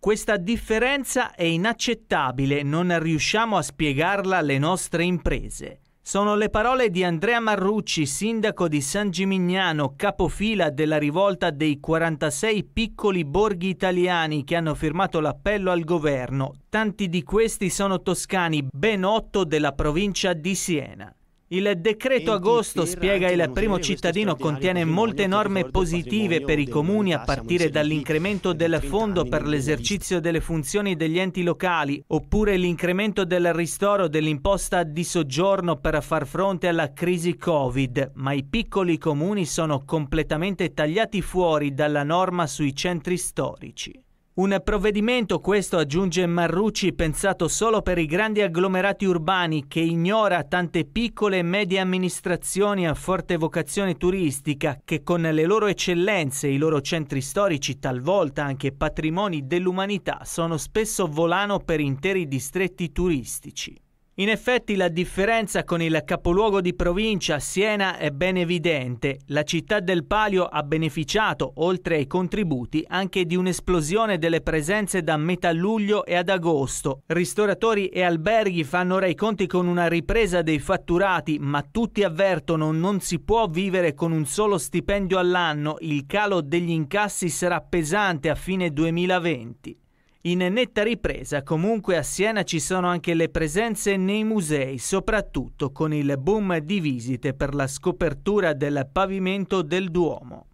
Questa differenza è inaccettabile, non riusciamo a spiegarla alle nostre imprese. Sono le parole di Andrea Marrucci, sindaco di San Gimignano, capofila della rivolta dei 46 piccoli borghi italiani che hanno firmato l'appello al governo. Tanti di questi sono toscani, ben otto della provincia di Siena. Il decreto agosto, spiega il primo cittadino, contiene molte norme positive per i comuni a partire dall'incremento del fondo per l'esercizio delle funzioni degli enti locali oppure l'incremento del ristoro dell'imposta di soggiorno per far fronte alla crisi Covid, ma i piccoli comuni sono completamente tagliati fuori dalla norma sui centri storici. Un provvedimento, questo aggiunge Marrucci, pensato solo per i grandi agglomerati urbani che ignora tante piccole e medie amministrazioni a forte vocazione turistica che con le loro eccellenze, i loro centri storici, talvolta anche patrimoni dell'umanità, sono spesso volano per interi distretti turistici. In effetti la differenza con il capoluogo di provincia Siena è ben evidente. La città del Palio ha beneficiato, oltre ai contributi, anche di un'esplosione delle presenze da metà luglio e ad agosto. Ristoratori e alberghi fanno ora i conti con una ripresa dei fatturati, ma tutti avvertono non si può vivere con un solo stipendio all'anno. Il calo degli incassi sarà pesante a fine 2020. In netta ripresa comunque a Siena ci sono anche le presenze nei musei, soprattutto con il boom di visite per la scopertura del pavimento del Duomo.